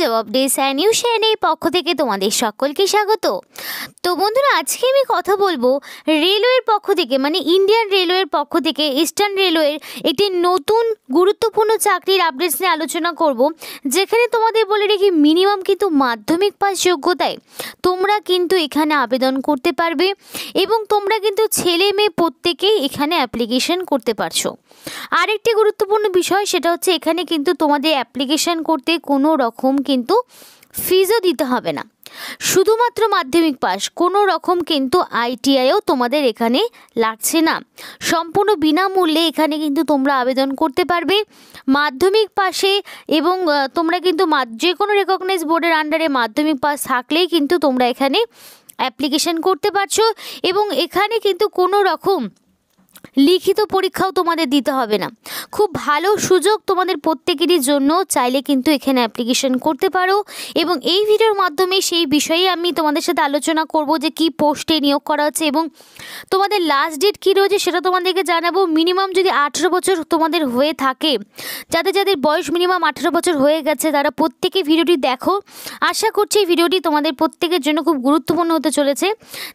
জবাব ডেস and new শেয়ারের পক্ষ থেকে তোমাদের সকলকে স্বাগত তো বন্ধুরা আজকে আমি কথা বলবো রেলওয়ের পক্ষ থেকে মানে ইন্ডিয়ান রেলওয়ের পক্ষ থেকে ইস্টার্ন রেলওয়ের একটি নতুন গুরুত্বপূর্ণ চাকরির আপডেটস নিয়ে আলোচনা করব যেখানে তোমাদের বলে রেখি মিনিমাম কিন্তু মাধ্যমিক পাস যোগ্যতায় তোমরা কিন্তু এখানে আবেদন করতে পারবে এবং তোমরা কিন্তু ছেলে মেয়ে প্রত্যেকেই এখানে অ্যাপ্লিকেশন করতে পারছো আরেকটি গুরুত্বপূর্ণ বিষয় সেটা হচ্ছে এখানে কিন্তু তোমাদের অ্যাপ্লিকেশান করতে কোনো রকম রকম কিন্তু ফিজও দিতে হবে না শুধুমাত্র মাধ্যমিক পাস কোনো রকম কিন্তু আইটিআইও তোমাদের এখানে লাগছে না সম্পূর্ণ বিনামূল্যে এখানে কিন্তু তোমরা আবেদন করতে পারবে মাধ্যমিক পাশে এবং তোমরা কিন্তু যে কোনো রেকগনাইজ বোর্ডের আন্ডারে মাধ্যমিক পাস থাকলেই কিন্তু তোমরা এখানে অ্যাপ্লিকেশান করতে পারছো এবং এখানে কিন্তু কোনো রকম লিখিত পরীক্ষাও তোমাদের দিতে হবে না খুব ভালো সুযোগ তোমাদের প্রত্যেকেরই জন্য চাইলে কিন্তু এখানে অ্যাপ্লিকেশন করতে পারো এবং এই ভিডিওর মাধ্যমে সেই বিষয়ে আমি তোমাদের সাথে আলোচনা করব যে কি পোস্টে নিয়োগ করা হচ্ছে এবং তোমাদের লাস্ট ডেট কী রয়েছে সেটা তোমাদেরকে জানাবো মিনিমাম যদি আঠেরো বছর তোমাদের হয়ে থাকে যাদের যাদের বয়স মিনিমাম আঠেরো বছর হয়ে গেছে তারা প্রত্যেকে ভিডিওটি দেখো আশা করছি এই ভিডিওটি তোমাদের প্রত্যেকের জন্য খুব গুরুত্বপূর্ণ হতে চলেছে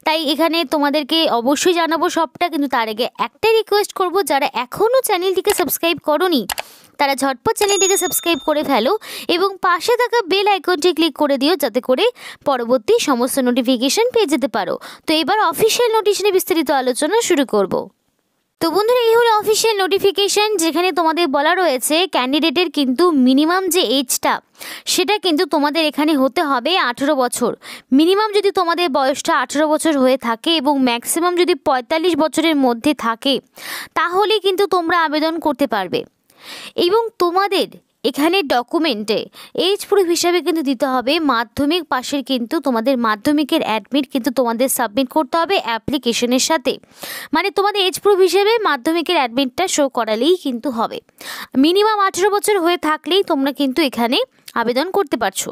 তাই এখানে তোমাদেরকে অবশ্যই জানাবো সবটা কিন্তু তার আগে একটা একটাই রিকোয়েস্ট করব যারা এখনও চ্যানেলটিকে সাবস্ক্রাইব করনি তারা ঝটপট চ্যানেলটিকে সাবস্ক্রাইব করে ফেলো এবং পাশে থাকা বেল আইকনটি ক্লিক করে দিও যাতে করে পরবর্তী সমস্ত নোটিফিকেশান পেয়ে যেতে পারো তো এবার অফিসিয়াল নোটিশ নিয়ে বিস্তারিত আলোচনা শুরু করবো তো বন্ধুরা এই হলো অফিসিয়াল নোটিফিকেশান যেখানে তোমাদের বলা রয়েছে ক্যান্ডিডেটের কিন্তু মিনিমাম যে এজটা সেটা কিন্তু তোমাদের এখানে হতে হবে আঠেরো বছর মিনিমাম যদি তোমাদের বয়সটা আঠেরো বছর হয়ে থাকে এবং ম্যাক্সিমাম যদি পঁয়তাল্লিশ বছরের মধ্যে থাকে তাহলে কিন্তু তোমরা আবেদন করতে পারবে এবং তোমাদের এখানে ডকুমেন্টে এইজ প্রুফ হিসাবে কিন্তু দিতে হবে মাধ্যমিক পাশের কিন্তু তোমাদের মাধ্যমিকের অ্যাডমিট কিন্তু তোমাদের সাবমিট করতে হবে অ্যাপ্লিকেশনের সাথে মানে তোমাদের এজ প্রুফ হিসেবে মাধ্যমিকের অ্যাডমিটটা শো করালেই কিন্তু হবে মিনিমাম আঠেরো বছর হয়ে থাকলেই তোমরা কিন্তু এখানে আবেদন করতে পারছো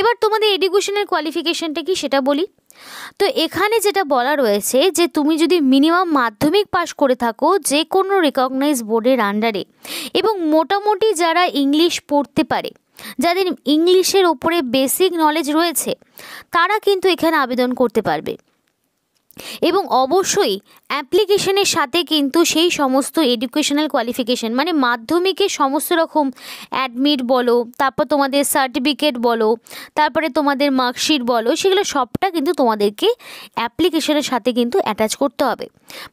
এবার তোমাদের এডুকেশনের কোয়ালিফিকেশানটা কি সেটা বলি তো এখানে যেটা বলা রয়েছে যে তুমি যদি মিনিমাম মাধ্যমিক পাশ করে থাকো যে কোনো রেকগনাইজ বোর্ডের আন্ডারে এবং মোটামুটি যারা ইংলিশ পড়তে পারে যাদের ইংলিশের ওপরে বেসিক নলেজ রয়েছে তারা কিন্তু এখানে আবেদন করতে পারবে এবং অবশ্যই অ্যাপ্লিকেশনের সাথে কিন্তু সেই সমস্ত এডুকেশনাল কোয়ালিফিকেশান মানে মাধ্যমিকে সমস্ত রকম অ্যাডমিট বলো তারপর তোমাদের সার্টিফিকেট বলো তারপরে তোমাদের মার্কশিট বলো সেগুলো সবটা কিন্তু তোমাদেরকে অ্যাপ্লিকেশনের সাথে কিন্তু অ্যাটাচ করতে হবে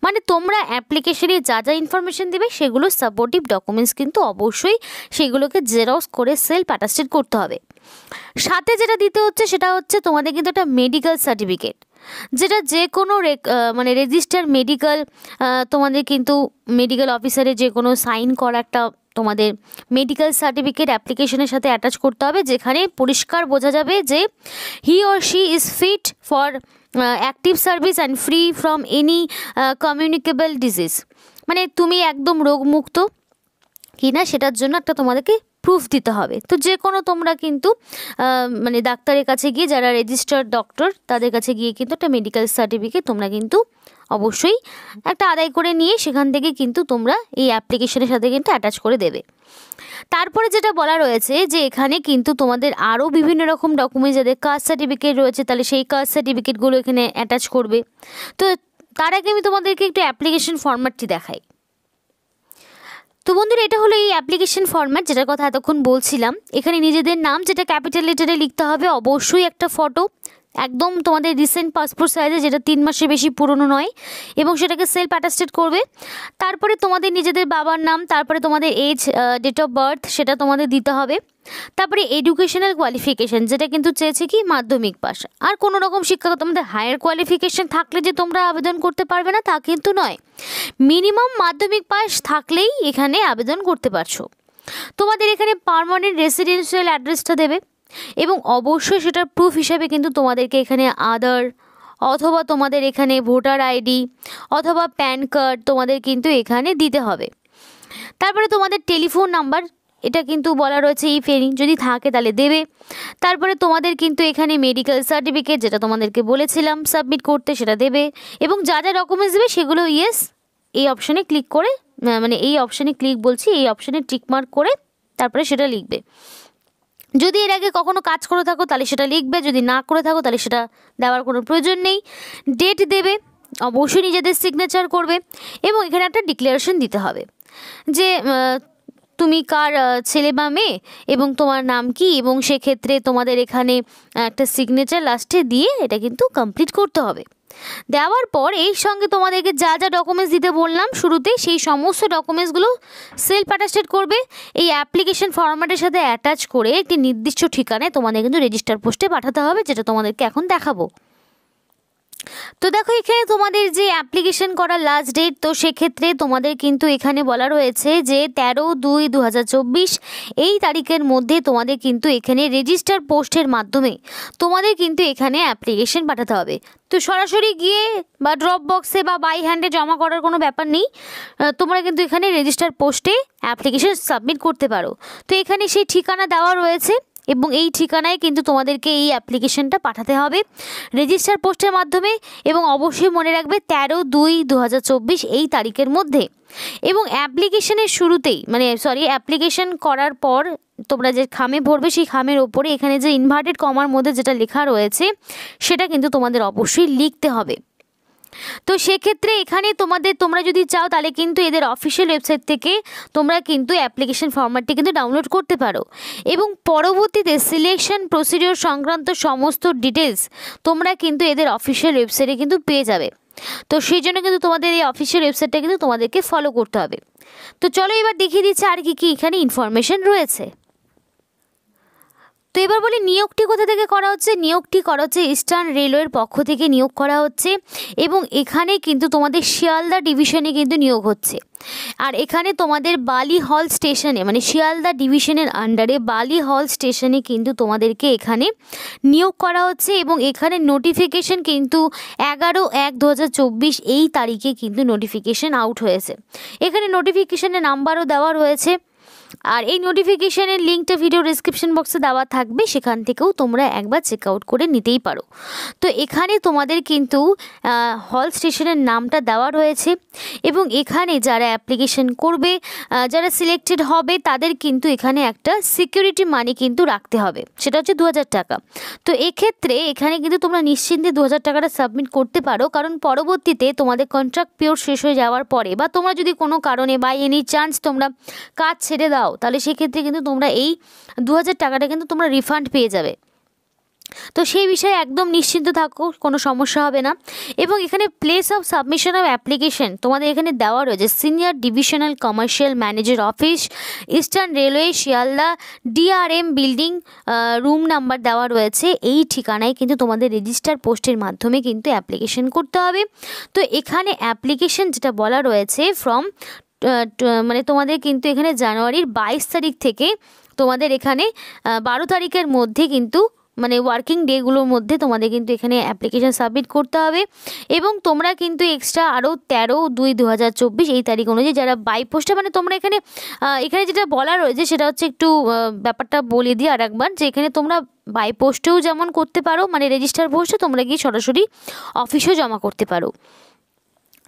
মানে তোমরা অ্যাপ্লিকেশনে যা যা ইনফরমেশান দেবে সেগুলো সাপোর্টিভ ডকুমেন্টস কিন্তু অবশ্যই সেগুলোকে জেরক্স করে সেলফ অ্যাটাস্টেড করতে হবে সাথে যেটা দিতে হচ্ছে সেটা হচ্ছে তোমাদের কিন্তু একটা মেডিকেল সার্টিফিকেট যেটা যে কোনো মানে রেজিস্টার মেডিকেল তোমাদের কিন্তু মেডিকেল অফিসারে যে কোনো সাইন করা একটা তোমাদের মেডিকেল সার্টিফিকেট অ্যাপ্লিকেশনের সাথে অ্যাটাচ করতে হবে যেখানে পরিষ্কার বোঝা যাবে যে he or she is fit for active service and free from any communicable disease মানে তুমি একদম রোগমুক্ত কি না সেটার জন্য একটা তোমাদেরকে প্রুফ দিতে হবে তো যে কোনো তোমরা কিন্তু মানে ডাক্তারের কাছে গিয়ে যারা রেজিস্টার্ড ডক্টর তাদের কাছে গিয়ে কিন্তু একটা মেডিকেল সার্টিফিকেট তোমরা কিন্তু অবশ্যই একটা আদায় করে নিয়ে সেখান থেকে কিন্তু তোমরা এই অ্যাপ্লিকেশনের সাথে কিন্তু অ্যাটাচ করে দেবে তারপরে যেটা বলা রয়েছে যে এখানে কিন্তু তোমাদের আরও বিভিন্ন রকম ডকুমেন্টস যাদের কাস্ট সার্টিফিকেট রয়েছে তাহলে সেই কাস্ট সার্টিফিকেটগুলো এখানে অ্যাটাচ করবে তো তার আগে আমি তোমাদেরকে একটু অ্যাপ্লিকেশন ফর্ম্যাটটি দেখাই তো বন্ধুরা এটা হলো এই অ্যাপ্লিকেশন ফর্ম্যাট যেটার কথা এতক্ষণ বলছিলাম এখানে নিজেদের নাম যেটা ক্যাপিটাল লেটারে লিখতে হবে অবশ্যই একটা ফটো একদম তোমাদের রিসেন্ট পাসপোর্ট সাইজে যেটা তিন মাসের বেশি পুরনো নয় এবং সেটাকে সেলফ অ্যাটাস্টেড করবে তারপরে তোমাদের নিজেদের বাবার নাম তারপরে তোমাদের এজ ডেট অফ বার্থ সেটা তোমাদের দিতে হবে তারপরে এডুকেশনাল কোয়ালিফিকেশান যেটা কিন্তু চেয়েছে কি মাধ্যমিক পাস আর কোনো রকম শিক্ষাগত তোমাদের হায়ার কোয়ালিফিকেশান থাকলে যে তোমরা আবেদন করতে পারবে না তা কিন্তু নয় মিনিমাম মাধ্যমিক পাস থাকলেই এখানে আবেদন করতে পারছো তোমাদের এখানে পারমানেন্ট রেসিডেন্সিয়াল অ্যাড্রেসটা দেবে এবং অবশ্যই সেটার প্রুফ হিসাবে কিন্তু তোমাদেরকে এখানে আধার অথবা তোমাদের এখানে ভোটার আইডি অথবা প্যান কার্ড তোমাদের কিন্তু এখানে দিতে হবে তারপরে তোমাদের টেলিফোন নাম্বার এটা কিন্তু বলা রয়েছে এই ফেনি যদি থাকে তাহলে দেবে তারপরে তোমাদের কিন্তু এখানে মেডিকেল সার্টিফিকেট যেটা তোমাদেরকে বলেছিলাম সাবমিট করতে সেটা দেবে এবং যা যা ডকুমেন্টস দেবে সেগুলো ইয়েস এই অপশানে ক্লিক করে মানে এই অপশানে ক্লিক বলছি এই অপশানে টিকমার্ক করে তারপরে সেটা লিখবে যদি এর আগে কখনো কাজ করে থাকো তাহলে সেটা লিখবে যদি না করে থাকো তাহলে সেটা দেওয়ার কোনো প্রয়োজন নেই ডেট দেবে অবশ্যই নিজেদের সিগনেচার করবে এবং এখানে একটা ডিক্লারেশন দিতে হবে যে তুমি কার ছেলে বা মেয়ে এবং তোমার নাম কি এবং সেক্ষেত্রে তোমাদের এখানে একটা সিগনেচার লাস্টে দিয়ে এটা কিন্তু কমপ্লিট করতে হবে দেওয়ার পর এই সঙ্গে তোমাদেরকে যা যা ডকুমেন্টস দিতে বললাম শুরুতে সেই সমস্ত ডকুমেন্টসগুলো সেলফ অ্যাটাস্টেড করবে এই অ্যাপ্লিকেশন ফরম্যাটের সাথে অ্যাটাচ করে একটি নির্দিষ্ট ঠিকানায় তোমাদের কিন্তু রেজিস্টার পোস্টে পাঠাতে হবে যেটা তোমাদেরকে এখন দেখাবো তো দেখো এখানে তোমাদের যে অ্যাপ্লিকেশন করা লাস্ট ডেট তো সেক্ষেত্রে তোমাদের কিন্তু এখানে বলা রয়েছে যে তেরো দুই দু এই তারিখের মধ্যে তোমাদের কিন্তু এখানে রেজিস্টার পোস্টের মাধ্যমে তোমাদের কিন্তু এখানে অ্যাপ্লিকেশন পাঠাতে হবে তো সরাসরি গিয়ে বা ড্রপ বক্সে বা বাই হ্যান্ডে জমা করার কোনো ব্যাপার নেই তোমরা কিন্তু এখানে রেজিস্টার পোস্টে অ্যাপ্লিকেশন সাবমিট করতে পারো তো এখানে সেই ঠিকানা দেওয়া রয়েছে এবং এই ঠিকানায় কিন্তু তোমাদেরকে এই অ্যাপ্লিকেশনটা পাঠাতে হবে রেজিস্টার পোস্টের মাধ্যমে এবং অবশ্যই মনে রাখবে তেরো দুই দু এই তারিখের মধ্যে এবং অ্যাপ্লিকেশনের শুরুতেই মানে সরি অ্যাপ্লিকেশন করার পর তোমরা যে খামে ভরবে সেই খামের ওপরে এখানে যে ইনভার্টেড কমার মধ্যে যেটা লেখা রয়েছে সেটা কিন্তু তোমাদের অবশ্যই লিখতে হবে তো সেক্ষেত্রে এখানে তোমাদের তোমরা যদি চাও তাহলে কিন্তু এদের অফিসিয়াল ওয়েবসাইট থেকে তোমরা কিন্তু অ্যাপ্লিকেশন ফর্মারটি কিন্তু ডাউনলোড করতে পারো এবং পরবর্তীতে সিলেকশন প্রসিডিওর সংক্রান্ত সমস্ত ডিটেলস তোমরা কিন্তু এদের অফিসিয়াল ওয়েবসাইটে কিন্তু পেয়ে যাবে তো সেই জন্য কিন্তু তোমাদের এই অফিসিয়াল ওয়েবসাইটটা কিন্তু তোমাদেরকে ফলো করতে হবে তো চলো এবার দেখিয়ে দিচ্ছে আর কি কি এখানে ইনফরমেশান রয়েছে তো এবার বলি নিয়োগটি কোথা থেকে করা হচ্ছে নিয়োগটি করা হচ্ছে ইস্টার্ন রেলওয়ের পক্ষ থেকে নিয়োগ করা হচ্ছে এবং এখানে কিন্তু তোমাদের শিয়ালদা ডিভিশনে কিন্তু নিয়োগ হচ্ছে আর এখানে তোমাদের বালি হল স্টেশনে মানে শিয়ালদা ডিভিশনের আন্ডারে বালি হল স্টেশনে কিন্তু তোমাদেরকে এখানে নিয়োগ করা হচ্ছে এবং এখানে নোটিফিকেশন কিন্তু এগারো এক দু এই তারিখে কিন্তু নোটিফিকেশন আউট হয়েছে এখানে নোটিফিকেশনের নাম্বারও দেওয়া রয়েছে আর এই নোটিফিকেশানের লিঙ্কটা ভিডিও ডিসক্রিপশন বক্সে দেওয়া থাকবে সেখান থেকেও তোমরা একবার চেক আউট করে নিতেই পারো তো এখানে তোমাদের কিন্তু হল স্টেশনের নামটা দেওয়া রয়েছে এবং এখানে যারা অ্যাপ্লিকেশন করবে যারা সিলেক্টেড হবে তাদের কিন্তু এখানে একটা সিকিউরিটি মানি কিন্তু রাখতে হবে সেটা হচ্ছে দু টাকা তো এক্ষেত্রে এখানে কিন্তু তোমরা নিশ্চিন্তে দু টাকাটা সাবমিট করতে পারো কারণ পরবর্তীতে তোমাদের কন্ট্রাক্ট পিওর শেষ হয়ে যাওয়ার পরে বা তোমরা যদি কোনো কারণে বা এনি চান্স তোমরা কাজ ছেড়ে দাও দাও তাহলে সেক্ষেত্রে কিন্তু তোমরা এই দু টাকাটা কিন্তু তোমরা রিফান্ড পেয়ে যাবে তো সেই বিষয়ে একদম নিশ্চিন্ত থাকো কোনো সমস্যা হবে না এবং এখানে place of submission of application তোমাদের এখানে দেওয়া রয়েছে senior divisional commercial manager office eastern railway Sealdah DRM building room number দেওয়া রয়েছে এই ঠিকানায় কিন্তু তোমাদের রেজিস্টার পোস্টের মাধ্যমে কিন্তু অ্যাপ্লিকেশন করতে হবে তো এখানে অ্যাপ্লিকেশন যেটা বলা রয়েছে ফ্রম মানে তোমাদের কিন্তু এখানে জানুয়ারির বাইশ তারিখ থেকে তোমাদের এখানে বারো তারিখের মধ্যে কিন্তু মানে ওয়ার্কিং ডেগুলোর মধ্যে তোমাদের কিন্তু এখানে অ্যাপ্লিকেশান সাবমিট করতে হবে এবং তোমরা কিন্তু এক্সট্রা আরও তেরো দুই দু এই তারিখ অনুযায়ী যারা বাই পোস্টে মানে তোমরা এখানে এখানে যেটা বলা রয়েছে সেটা হচ্ছে একটু ব্যাপারটা বলে দিই আর একবার যে এখানে তোমরা বাই পোস্টেও যেমন করতে পারো মানে রেজিস্টার পোস্টে তোমরা গিয়ে সরাসরি অফিসেও জমা করতে পারো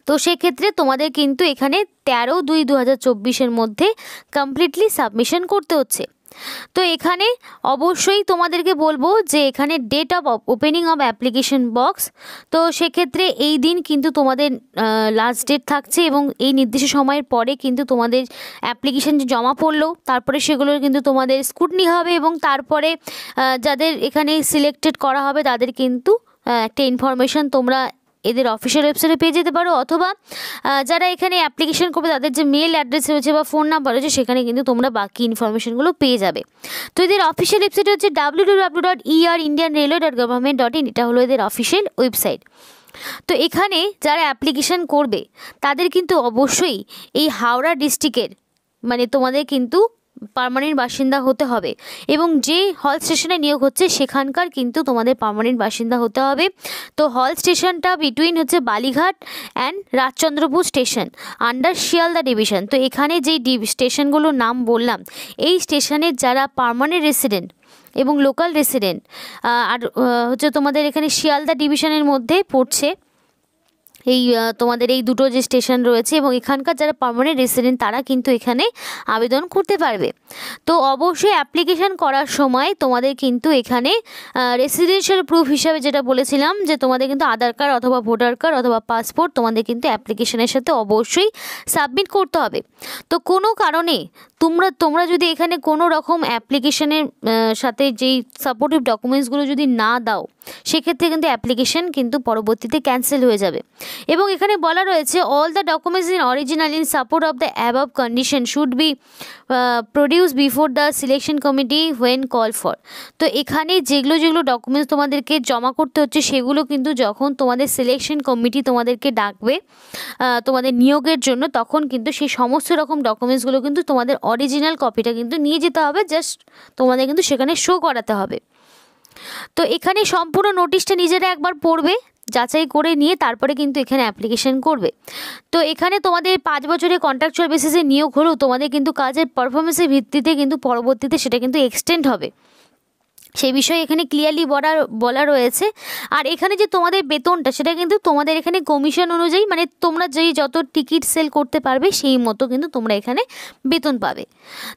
তো সেক্ষেত্রে তোমাদের কিন্তু এখানে তেরো দুই দু হাজার চব্বিশের মধ্যে কমপ্লিটলি সাবমিশন করতে হচ্ছে তো এখানে অবশ্যই তোমাদেরকে বলবো যে এখানে date of opening of application box তো সেক্ষেত্রে এই দিন কিন্তু তোমাদের লাস্ট ডেট থাকছে এবং এই নির্দিষ্ট সময়ের পরে কিন্তু তোমাদের অ্যাপ্লিকেশান যে জমা পড়লো তারপরে সেগুলো কিন্তু তোমাদের স্কুটনি হবে এবং তারপরে যাদের এখানে সিলেক্টেড করা হবে তাদের কিন্তু একটা ইনফরমেশান তোমরা এদের অফিসিয়াল ওয়েবসাইটে পেয়ে যেতে পারো অথবা যারা এখানে অ্যাপ্লিকেশন করবে তাদের যে মেল অ্যাড্রেস রয়েছে বা ফোন নাম্বার রয়েছে সেখানে কিন্তু তোমরা বাকি ইনফরমেশানগুলো পেয়ে যাবে তো এদের অফিসিয়াল ওয়েবসাইট হচ্ছে W W dot ER Indian railway dot government dot in এটা হলো এদের অফিসিয়াল ওয়েবসাইট তো এখানে যারা অ্যাপ্লিকেশন করবে তাদের কিন্তু অবশ্যই এই হাওড়া ডিস্ট্রিক্টের মানে তোমাদের কিন্তু পারমানেন্ট বাসিন্দা হতে হবে এবং যে হল স্টেশনে নিয়োগ হচ্ছে সেখানকার কিন্তু তোমাদের পারমানেন্ট বাসিন্দা হতে হবে তো হল স্টেশনটা বিটুইন হচ্ছে Balighat and Rajchandrapur station under Sealdah division তো এখানে যেই স্টেশনগুলোর নাম বললাম এই স্টেশনের যারা পারমানেন্ট রেসিডেন্ট এবং লোকাল রেসিডেন্ট আর হচ্ছে তোমাদের এখানে শিয়ালদা ডিভিশনের মধ্যে পড়ছে এই তোমাদের এই দুটো যে স্টেশন রয়েছে এবং এখানকার যারা পারমানেন্ট রেসিডেন্ট তারা কিন্তু এখানে আবেদন করতে পারবে তো অবশ্যই অ্যাপ্লিকেশান করার সময় তোমাদের কিন্তু এখানে রেসিডেন্সিয়াল প্রুফ হিসাবে যেটা বলেছিলাম যে তোমাদের কিন্তু আধার কার্ড অথবা ভোটার কার্ড অথবা পাসপোর্ট তোমাদের কিন্তু অ্যাপ্লিকেশানের সাথে অবশ্যই সাবমিট করতে হবে তো কোনো কারণে তোমরা তোমরা যদি এখানে কোনো রকম অ্যাপ্লিকেশানের সাথে যেই সাপোর্টিভ ডকুমেন্টসগুলো যদি না দাও সেক্ষেত্রে কিন্তু অ্যাপ্লিকেশন কিন্তু পরবর্তীতে ক্যান্সেল হয়ে যাবে এবং এখানে বলা রয়েছে all the documents in original in support of the above condition should be produce before the selection committee when call for তো এখানে যেগুলো যেগুলো ডকুমেন্টস তোমাদেরকে জমা করতে হচ্ছে সেগুলো কিন্তু যখন তোমাদের সিলেকশন কমিটি তোমাদেরকে ডাকবে তোমাদের নিয়োগের জন্য তখন কিন্তু সেই সমস্ত রকম ডকুমেন্টসগুলো কিন্তু তোমাদের অরিজিনাল কপিটা কিন্তু নিয়ে যেতে হবে জাস্ট তোমাদের কিন্তু সেখানে শো করাতে হবে তো এখানে সম্পূর্ণ নোটিশটা নিজেরা একবার পড়বে যাচাই করে নিয়ে তারপরে কিন্তু এখানে অ্যাপ্লিকেশন করবে তো এখানে তোমাদের পাঁচ বছরে কন্ট্রাকচুয়াল বেসিসে নিয়োগ হলেও তোমাদের কিন্তু কাজের পারফরমেন্সের ভিত্তিতে কিন্তু পরবর্তীতে সেটা কিন্তু এক্সটেন্ড হবে সেই বিষয়ে এখানে ক্লিয়ারলি বলা বলা রয়েছে আর এখানে যে তোমাদের বেতনটা সেটা কিন্তু তোমাদের এখানে কমিশন অনুযায়ী মানে তোমরা যেই যত টিকিট সেল করতে পারবে সেই মতো কিন্তু তোমরা এখানে বেতন পাবে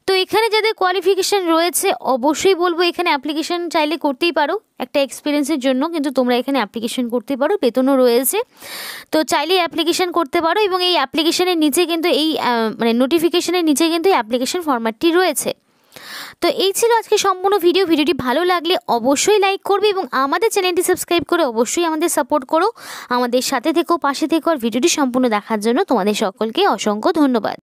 তো এখানে যাদের কোয়ালিফিকেশান রয়েছে অবশ্যই বলবো এখানে অ্যাপ্লিকেশান চাইলে করতেই পারো একটা এক্সপিরিয়েন্সের জন্য কিন্তু তোমরা এখানে অ্যাপ্লিকেশন করতে পারো বেতনও রয়েছে তো চাইলে অ্যাপ্লিকেশন করতে পারো এবং এই অ্যাপ্লিকেশনের নিচে কিন্তু এই মানে নোটিফিকেশনের নিচে কিন্তু এই অ্যাপ্লিকেশান ফর্ম্যাটটি রয়েছে তো এই ছিল আজকে সম্পূর্ণ ভিডিও ভিডিওটি ভালো লাগলে অবশ্যই লাইক করবে এবং আমাদের চ্যানেলটি সাবস্ক্রাইব করে অবশ্যই আমাদের সাপোর্ট করো আমাদের সাথে থেকেও পাশে থেকেও আর ভিডিওটি সম্পূর্ণ দেখার জন্য তোমাদের সকলকে অসংখ্য ধন্যবাদ